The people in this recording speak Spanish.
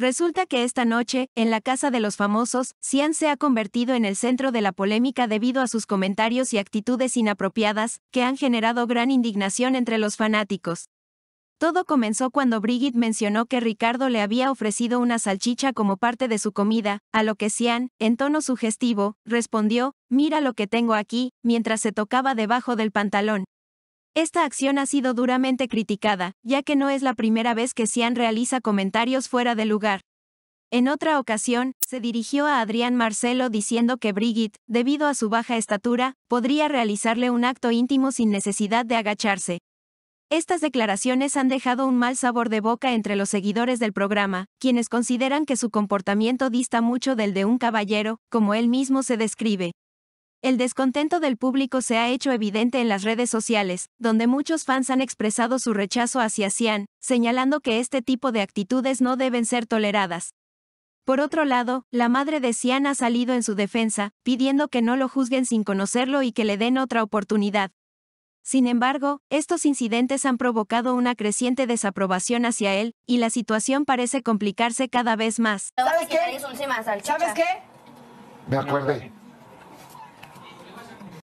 Resulta que esta noche, en la casa de los famosos, Sian se ha convertido en el centro de la polémica debido a sus comentarios y actitudes inapropiadas, que han generado gran indignación entre los fanáticos. Todo comenzó cuando Brigitte mencionó que Ricardo le había ofrecido una salchicha como parte de su comida, a lo que Cian, en tono sugestivo, respondió, mira lo que tengo aquí, mientras se tocaba debajo del pantalón. Esta acción ha sido duramente criticada, ya que no es la primera vez que Sian realiza comentarios fuera de lugar. En otra ocasión, se dirigió a Adrián Marcelo diciendo que Brigitte, debido a su baja estatura, podría realizarle un acto íntimo sin necesidad de agacharse. Estas declaraciones han dejado un mal sabor de boca entre los seguidores del programa, quienes consideran que su comportamiento dista mucho del de un caballero, como él mismo se describe. El descontento del público se ha hecho evidente en las redes sociales, donde muchos fans han expresado su rechazo hacia Cian, señalando que este tipo de actitudes no deben ser toleradas. Por otro lado, la madre de Cian ha salido en su defensa, pidiendo que no lo juzguen sin conocerlo y que le den otra oportunidad. Sin embargo, estos incidentes han provocado una creciente desaprobación hacia él, y la situación parece complicarse cada vez más. ¿Sabes qué? ¿Sabes qué? Me acuerdo.